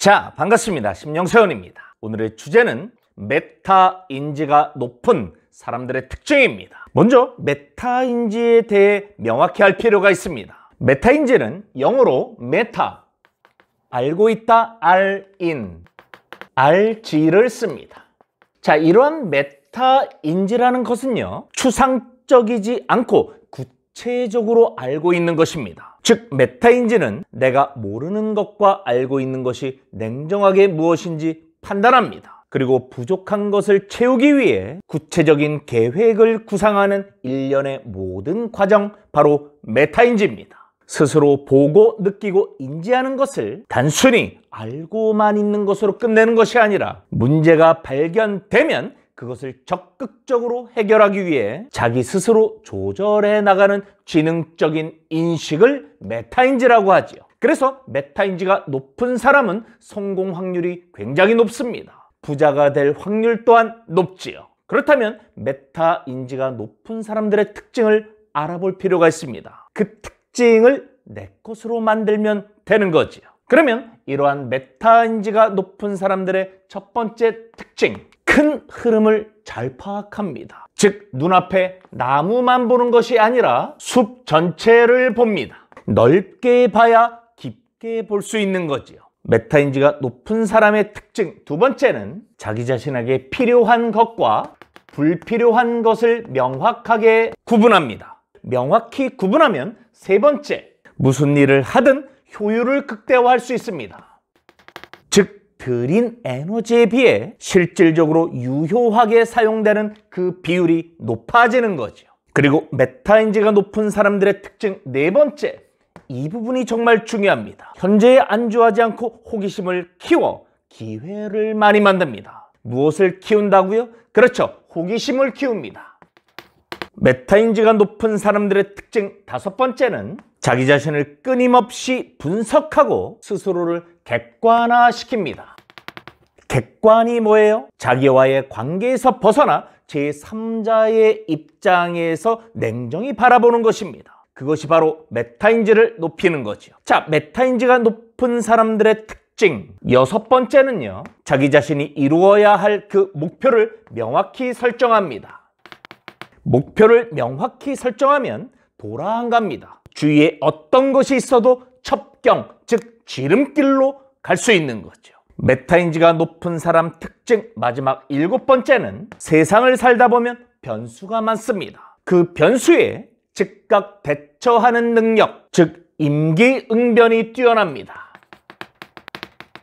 자, 반갑습니다. 심영세원입니다. 오늘의 주제는 메타 인지가 높은 사람들의 특징입니다. 먼저 메타 인지에 대해 명확히 할 필요가 있습니다. 메타 인지는 영어로 메타, 알고 있다, 알 인, 알지를 씁니다. 자, 이러한 메타 인지라는 것은요, 추상적이지 않고 구체적으로 알고 있는 것입니다. 즉 메타인지는 내가 모르는 것과 알고 있는 것이 냉정하게 무엇인지 판단합니다. 그리고 부족한 것을 채우기 위해 구체적인 계획을 구상하는 일련의 모든 과정 바로 메타인지입니다. 스스로 보고 느끼고 인지하는 것을 단순히 알고만 있는 것으로 끝내는 것이 아니라 문제가 발견되면 그것을 적극적으로 해결하기 위해 자기 스스로 조절해 나가는 지능적인 인식을 메타인지라고 하지요. 그래서 메타인지가 높은 사람은 성공 확률이 굉장히 높습니다. 부자가 될 확률 또한 높지요. 그렇다면 메타인지가 높은 사람들의 특징을 알아볼 필요가 있습니다. 그 특징을 내 것으로 만들면 되는 거지요. 그러면 이러한 메타인지가 높은 사람들의 첫 번째 특징 큰 흐름을 잘 파악합니다. 즉 눈앞에 나무만 보는 것이 아니라 숲 전체를 봅니다. 넓게 봐야 깊게 볼 수 있는 거지요. 메타인지가 높은 사람의 특징 두 번째는 자기 자신에게 필요한 것과 불필요한 것을 명확하게 구분합니다. 명확히 구분하면 세 번째, 무슨 일을 하든 효율을 극대화할 수 있습니다. 드린 에너지에 비해 실질적으로 유효하게 사용되는 그 비율이 높아지는 거죠. 그리고 메타인지가 높은 사람들의 특징 네 번째, 이 부분이 정말 중요합니다. 현재에 안주하지 않고 호기심을 키워 기회를 많이 만듭니다. 무엇을 키운다고요? 그렇죠. 호기심을 키웁니다. 메타인지가 높은 사람들의 특징 다섯 번째는 자기 자신을 끊임없이 분석하고 스스로를 객관화시킵니다. 객관이 뭐예요? 자기와의 관계에서 벗어나 제3자의 입장에서 냉정히 바라보는 것입니다. 그것이 바로 메타인지를 높이는 거죠. 자, 메타인지가 높은 사람들의 특징 여섯 번째는요. 자기 자신이 이루어야 할 그 목표를 명확히 설정합니다. 목표를 명확히 설정하면 돌아안 갑니다. 주위에 어떤 것이 있어도 첩경, 즉 지름길로 갈 수 있는 거죠. 메타인지가 높은 사람 특징 마지막 일곱 번째는 세상을 살다 보면 변수가 많습니다. 그 변수에 즉각 대처하는 능력, 즉 임기응변이 뛰어납니다.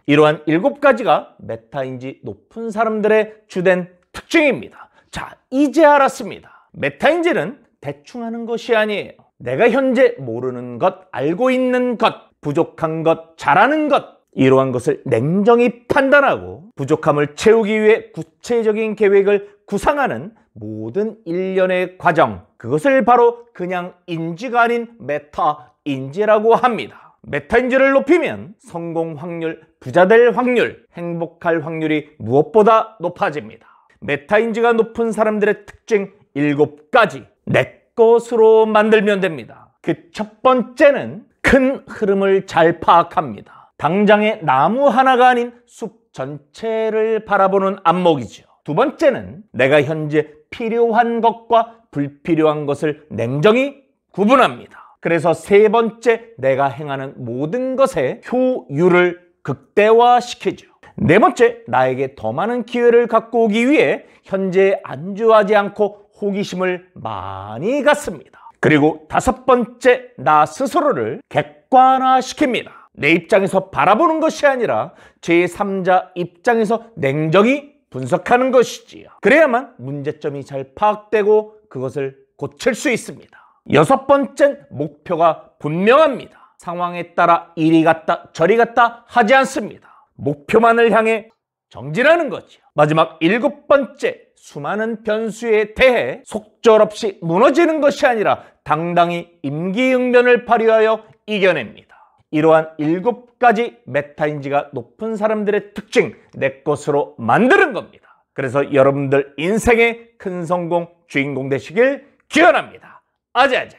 이러한 일곱 가지가 메타인지 높은 사람들의 주된 특징입니다. 자, 이제 알았습니다. 메타인지는 대충 하는 것이 아니에요. 내가 현재 모르는 것, 알고 있는 것, 부족한 것, 잘하는 것 이러한 것을 냉정히 판단하고 부족함을 채우기 위해 구체적인 계획을 구상하는 모든 일련의 과정 그것을 바로 그냥 인지가 아닌 메타인지라고 합니다. 메타인지를 높이면 성공 확률, 부자될 확률, 행복할 확률이 무엇보다 높아집니다. 메타인지가 높은 사람들의 특징 7가지 내 것으로 만들면 됩니다. 그 첫 번째는 큰 흐름을 잘 파악합니다. 당장의 나무 하나가 아닌 숲 전체를 바라보는 안목이죠. 두 번째는 내가 현재 필요한 것과 불필요한 것을 냉정히 구분합니다. 그래서 세 번째, 내가 행하는 모든 것의 효율을 극대화시키죠. 네 번째, 나에게 더 많은 기회를 갖고 오기 위해 현재에 안주하지 않고 호기심을 많이 갖습니다. 그리고 다섯 번째, 나 스스로를 객관화시킵니다. 내 입장에서 바라보는 것이 아니라 제3자 입장에서 냉정히 분석하는 것이지요. 그래야만 문제점이 잘 파악되고 그것을 고칠 수 있습니다. 여섯 번째 목표가 분명합니다. 상황에 따라 이리 갔다 저리 갔다 하지 않습니다. 목표만을 향해 정진하는 거지요. 마지막 일곱 번째 수많은 변수에 대해 속절없이 무너지는 것이 아니라 당당히 임기응변을 발휘하여 이겨냅니다. 이러한 일곱 가지 메타인지가 높은 사람들의 특징, 내 것으로 만드는 겁니다. 그래서 여러분들 인생의 큰 성공 주인공 되시길 기원합니다. 아자아자.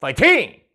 파이팅!